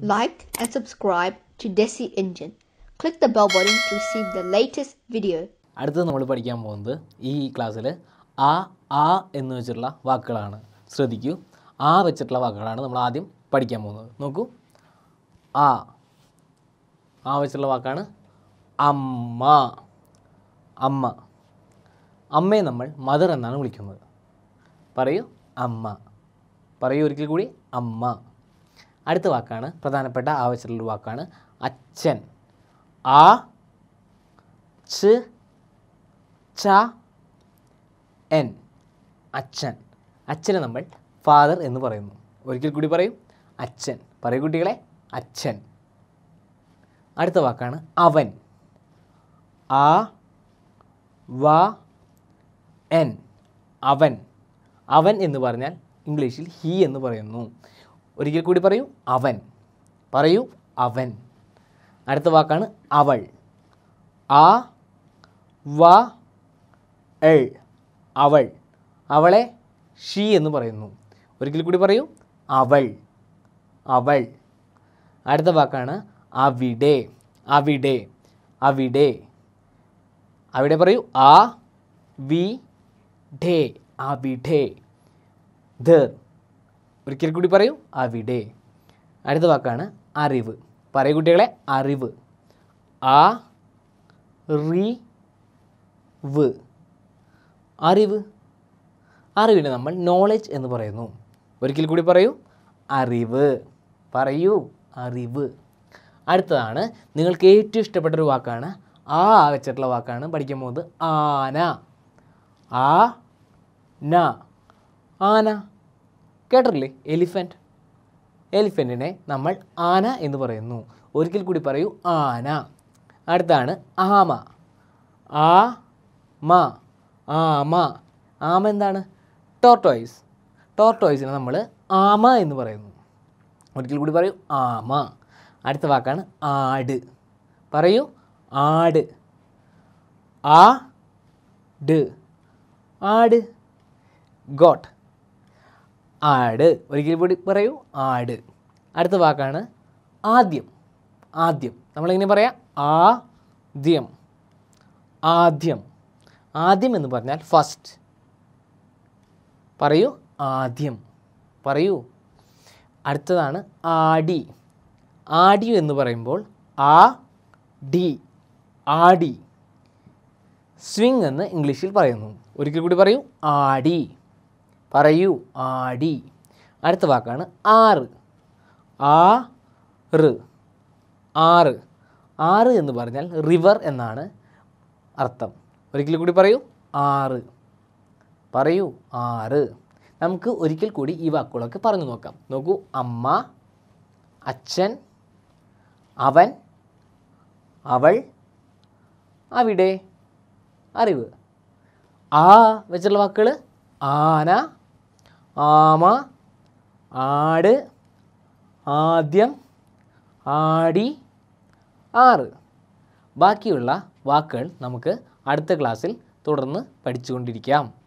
Like and subscribe to Desi Engine. Click the bell button to receive the latest video. അടുത്തത് നമ്മൾ പഠിക്കാൻ പോകുന്നത് ഈ ക്ലാസ്സിൽ ആ ആ എന്ന് വെച്ചിട്ടുള്ള വാക്കുകളാണ് ശ്രദ്ധിക്കൂ ആ വെച്ചിട്ടുള്ള വാക്കുകളാണ് നമ്മൾ ആദ്യം പഠിക്കാൻ പോകുന്നത് നോക്കൂ ആ ആ വെച്ചിട്ടുള്ള വാക്കാണ് അമ്മ അമ്മ അമ്മയെ നമ്മൾ മദർ എന്നാണ് വിളിക്കുന്നത് പറയൂ അമ്മ പറയൂ ഒരിക്കൽ കൂടി അമ്മ അടുത്ത വാക്കാണ് പ്രധാനപ്പെട്ട ആവശ്യമുള്ള വാക്കാണ് അച്ഛൻ ആ ച ച എൻ അച്ഛൻ അച്ഛനെ നമ്മൾ ഫാദർ എന്ന് പറയുന്നു ഒരിക്കൽ കൂടി പറയും അച്ഛൻ പറയൂ കുട്ടികളെ അച്ഛൻ അടുത്ത വാക്കാണ് അവൻ ആ വ എൻ അവൻ അവൻ എന്ന് പറഞ്ഞാൽ ഇംഗ്ലീഷിൽ ഹീ എന്ന് പറയുന്നു ഒരിക്കൽ കൂടി പറയൂ അവൻ പറയൂ അവൻ അടുത്ത വാക്കാണ് അവൾ ആ വ എൾ അവൾ അവളെ ഷീ എന്ന് പറയുന്നു ഒരിക്കൽ കൂടി പറയൂ അവൾ അവൾ അടുത്ത വാക്കാണ് അവിടെ അവിടെ അവിടെ അവിടെ പറയൂ ആ വി ഡേ അവിടെ ധ ഒരിക്കൽ കൂടി പറയൂ അവിടെ അടുത്ത വാക്കാണ് അറിവ് പറയൂ കുട്ടികളെ അറിവ് ആ റി വ് അറിവ് അറിവിനെ നമ്മൾ നോളജ് എന്ന് പറയുന്നു ഒരിക്കൽ കൂടി പറയൂ അറിവ് പറയൂ അറിവ് അടുത്തതാണ് നിങ്ങൾക്ക് ഏറ്റവും ഇഷ്ടപ്പെട്ട ഒരു വാക്കാണ് ആ വെച്ചിട്ടുള്ള വാക്കാണ് പഠിക്കാൻ പോകുന്നത് ആന ആ ന ആന കേട്ടിട്ടില്ലേ എലിഫൻറ്റ് എലിഫൻറ്റിനെ നമ്മൾ ആന എന്ന് പറയുന്നു ഒരിക്കൽ കൂടി പറയൂ ആന അടുത്താണ് ആമ ആ മ ആമ ആമ എന്താണ് ടോർട്ടോയ്സ് ടോർട്ടോയ്സിനെ നമ്മൾ ആമ എന്ന് പറയുന്നു ഒരിക്കൽ കൂടി പറയൂ ആമ അടുത്ത വാക്കാണ് ആട് പറയൂ ആട് ആ ഡ് ആട് ഗോട്ട് ആട് ഒരിക്കൽ കൂടി പറയൂ ആട് അടുത്ത വാക്കാണ് ആദ്യം ആദ്യം നമ്മളിങ്ങനെ പറയാം ആദ്യം ആദ്യം ആദ്യം എന്ന് പറഞ്ഞാൽ ഫസ്റ്റ് പറയൂ ആദ്യം പറയൂ അടുത്തതാണ് ആടി ആടി എന്ന് പറയുമ്പോൾ ആ ഡി ആടി സ്വിങ് എന്ന് ഇംഗ്ലീഷിൽ പറയുന്നു ഒരിക്കൽ കൂടി പറയൂ ആടി പറയൂ ആടി അടുത്ത വാക്കാണ് ആറ് ആ റ് ആറ് ആറ് എന്ന് പറഞ്ഞാൽ റിവർ എന്നാണ് അർത്ഥം ഒരിക്കൽ കൂടി പറയൂ ആറ് പറയൂ ആറ് നമുക്ക് ഒരിക്കൽ കൂടി ഈ വാക്കുകളൊക്കെ പറഞ്ഞു നോക്കാം നോക്കൂ അമ്മ അച്ഛൻ അവൻ അവൾ അവിടെ അറിവ് ആ വെച്ചുള്ള വാക്കുകൾ ആന ആമ ആട് ആദ്യം ആടി ആറ് ബാക്കിയുള്ള വാക്കുകൾ നമുക്ക് അടുത്ത ക്ലാസ്സിൽ തുടർന്ന് പഠിച്ചുകൊണ്ടിരിക്കാം